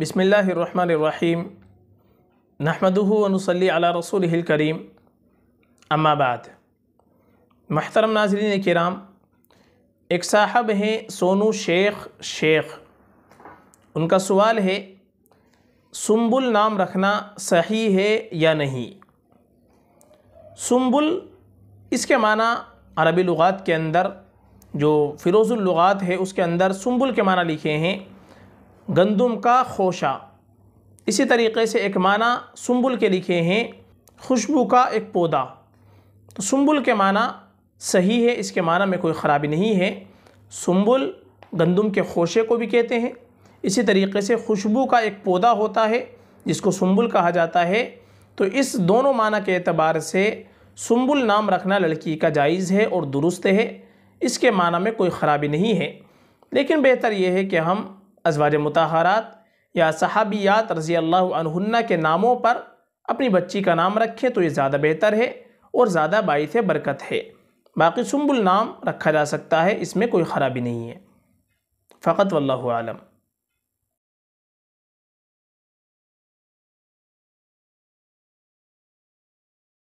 बसमीम नहमदूनसली अला रसूल करीम अम्माबाद महतरम नाजरीन कराम एक साहब हैं सोनू शेख शेख उनका सवाल है सुम्बुल नाम रखना सही है या नहीं सुम्बुल इसके माना अरबी लुगात के अंदर जो फ़िरोज़ुलगात है उसके अंदर सुम्बुल के माना लिखे हैं गंदम का खोशा इसी तरीके से एक माना सुम्बुल के लिखे हैं खुशबू का एक पौधा तो सुम्बुल के माना सही है इसके माना में कोई ख़राबी नहीं है सुम्बुल गंदम के खोशे को भी कहते हैं इसी तरीके से खुशबू का एक पौधा होता है जिसको सुम्बुल कहा जाता है तो इस दोनों माना के अतबार से सुम्बुल नाम रखना लड़की का जायज़ है और दुरुस्त है इसके माना में कोई ख़राबी नहीं है लेकिन बेहतर यह है कि हम अजवाज मतहारात या सहाबियात रज़ी अल्लाह के नामों पर अपनी बच्ची का नाम रखें तो ये ज़्यादा बेहतर है और ज़्यादा बायस बरकत है बाकी सुम्बुल नाम रखा जा सकता है इसमें कोई ख़राबी नहीं है फ़कत वल्लम